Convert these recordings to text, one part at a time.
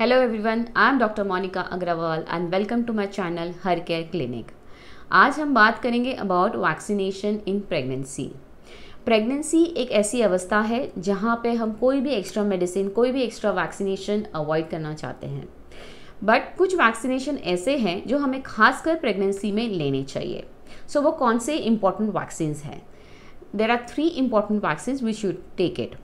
Hello everyone I am doctor Monica Agarwal and welcome to my channel her care clinic आज हम बात करेंगे about vaccination in pregnancy pregnancy एक ऐसी अवस्था है जहाँ पे हम कोई भी एक्स्ट्रा मेडिसिन कोई भी एक्स्ट्रा वैक्सीनेशन अवॉइड करना चाहते हैं बट कुछ वैक्सीनेशन ऐसे हैं जो हमें खासकर प्रेगनेंसी में लेने चाहिए सो so, वो कौन से इम्पॉर्टेंट वैक्सीन्स हैं there are three important vaccines we should take it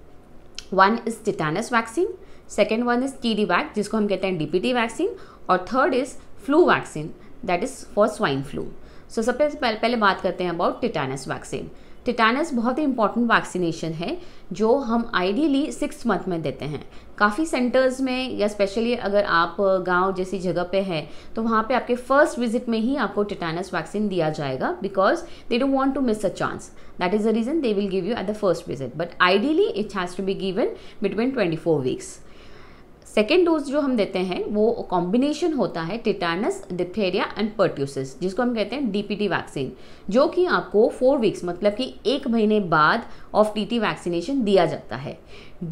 one is tetanus vaccine second one is T D vac जिसको हम कहते हैं डी पी टी वैक्सीन और third is flu vaccine that is for swine flu so सबसे पहले बात करते हैं अबाउट टिटानस वैक्सीन टिटानस बहुत ही इंपॉर्टेंट वैक्सीनेशन है जो हम आइडियली सिक्स मंथ में देते हैं काफ़ी सेंटर्स में या स्पेशली अगर आप गांव जैसी जगह पे हैं तो वहाँ पे आपके फर्स्ट विजिट में ही आपको टिटानस वैक्सीन दिया जाएगा because they don't want to miss a chance that is the reason they will give you at the first visit but ideally it has to be given between twenty weeks second dose जो हम देते हैं वो combination होता है tetanus diphtheria and pertussis जिसको हम कहते हैं डीपीटी वैक्सीन जो कि आपको फोर वीक्स मतलब कि एक महीने बाद ऑफ टीटी वैक्सीनेशन दिया जाता है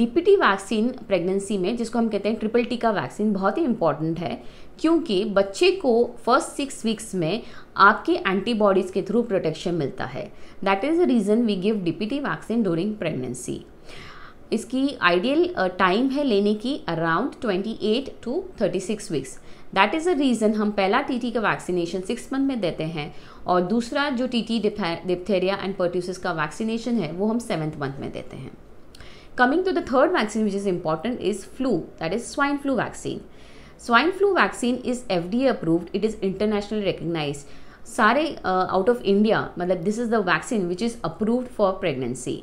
डीपीटी वैक्सीन प्रेगनेंसी में जिसको हम कहते हैं ट्रिपल टीका वैक्सीन बहुत ही इंपॉर्टेंट है क्योंकि बच्चे को फर्स्ट सिक्स वीक्स में आपके एंटीबॉडीज़ के थ्रू प्रोटेक्शन मिलता है that is the reason we give DPT vaccine during pregnancy इसकी आइडियल टाइम uh, है लेने की around 28 to 36 weeks that is a reason हम पहला टीटी का वैक्सीनेशन सिक्स मंथ में देते हैं और दूसरा जो टीटी डिप्थेरिया एंड पर्ट्यूसिस का वैक्सीनेशन है वो हम सेवन्थ मंथ में देते हैं coming to the third vaccine which is important is flu that is swine flu vaccine swine flu vaccine is F D approved it is internationally recognise सारे out of India मतलब this is the vaccine which is approved for pregnancy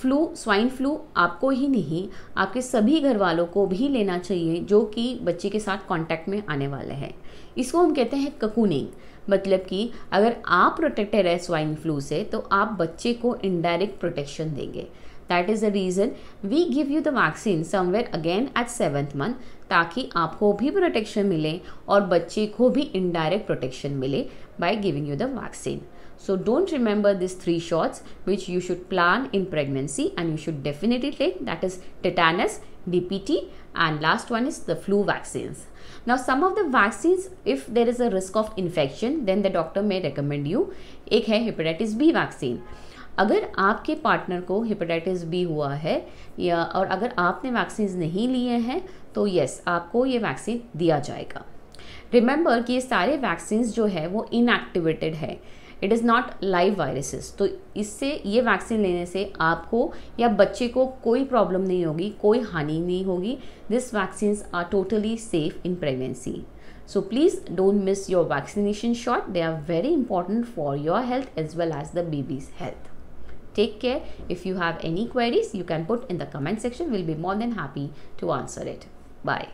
flu swine flu आपको ही नहीं आपके सभी घर वालों को भी लेना चाहिए जो कि बच्चे के साथ कांटेक्ट में आने वाले हैं इसको हम कहते हैं ककूनिंग मतलब कि अगर आप प्रोटेक्टेड है स्वाइन फ्लू से तो आप बच्चे को इनडायरेक्ट प्रोटेक्शन देंगे that is the reason we give you the vaccine somewhere again at seventh month ताकि आपको भी प्रोटेक्शन मिले और बच्चे को भी इनडायरेक्ट प्रोटेक्शन मिले by giving you the vaccine So don't remember these three shots which you should plan in pregnancy and you should definitely take that is tetanus, DPT and last one is the flu vaccines. Now some of the vaccines if there is a risk of infection then the doctor may recommend you. ek hai hepatitis B vaccine. अगर आपके partner को hepatitis B हुआ है या और अगर आपने vaccine नहीं लिए हैं तो यस आपको ये वैक्सीन दिया जाएगा रिमेंबर कि ये सारे वैक्सीन जो है वो इनएक्टिवेटेड है it is not live viruses तो इससे ये वैक्सीन लेने से आपको या बच्चे को कोई प्रॉब्लम नहीं होगी कोई हानि नहीं होगी this vaccine are totally safe in pregnancy so please don't miss your vaccination shot they are very important for your health as well as the babies health take care if you have any queries you can put in the comment section will be more than happy to answer it bye